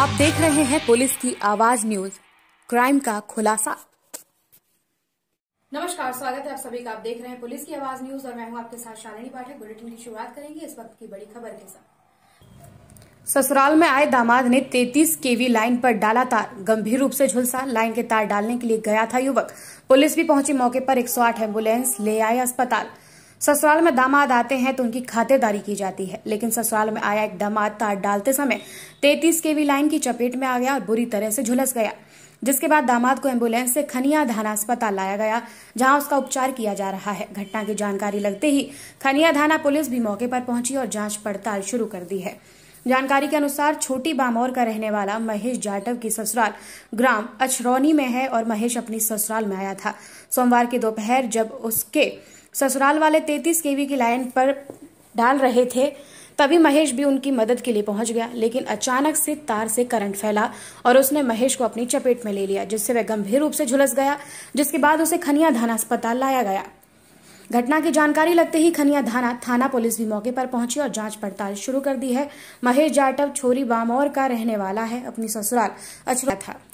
आप देख रहे हैं पुलिस की आवाज न्यूज क्राइम का खुलासा नमस्कार स्वागत है आप सभी का आप देख रहे हैं पुलिस की आवाज न्यूज और मैं हूं आपके साथ शालिनी पाठक बुलेटिन की शुरुआत करेंगे इस वक्त की बड़ी खबर के साथ ससुराल में आए दामाद ने 33 केवी लाइन पर डाला तार गंभीर रूप से झुलसा लाइन के तार डालने के लिए गया था युवक पुलिस भी पहुंची मौके पर 108 एम्बुलेंस ले आए अस्पताल ससुराल में दामाद आते हैं तो उनकी खातिरदारी की जाती है लेकिन ससुराल में आया एक दामाद तार डालते समय तैतीस केवी लाइन की चपेट में आ गया और बुरी तरह से झुलस गया जिसके बाद दामाद को एम्बुलेंस से खनिया धाना अस्पताल लाया गया जहां उसका उपचार किया जा रहा है घटना की जानकारी लगते ही खनिया थाना पुलिस भी मौके पर पहुंची और जांच पड़ताल शुरू कर दी है जानकारी के अनुसार छोटी बामौर का रहने वाला महेश जाटव की ससुराल ग्राम अछरौनी में है और महेश अपनी ससुराल में आया था सोमवार की दोपहर जब उसके ससुराल वाले तैतीस केवी की लाइन पर डाल रहे थे तभी महेश भी उनकी मदद के लिए पहुंच गया लेकिन अचानक से तार से करंट फैला और उसने महेश को अपनी चपेट में ले लिया जिससे वह गंभीर रूप से झुलस गया जिसके बाद उसे खनिया धाना अस्पताल लाया गया घटना की जानकारी लगते ही खनिया धाना थाना पुलिस भी मौके पर पहुंची और जांच पड़ताल शुरू कर दी है महेश जाटव छोरी बामौर का रहने वाला है अपनी ससुराल अचरा था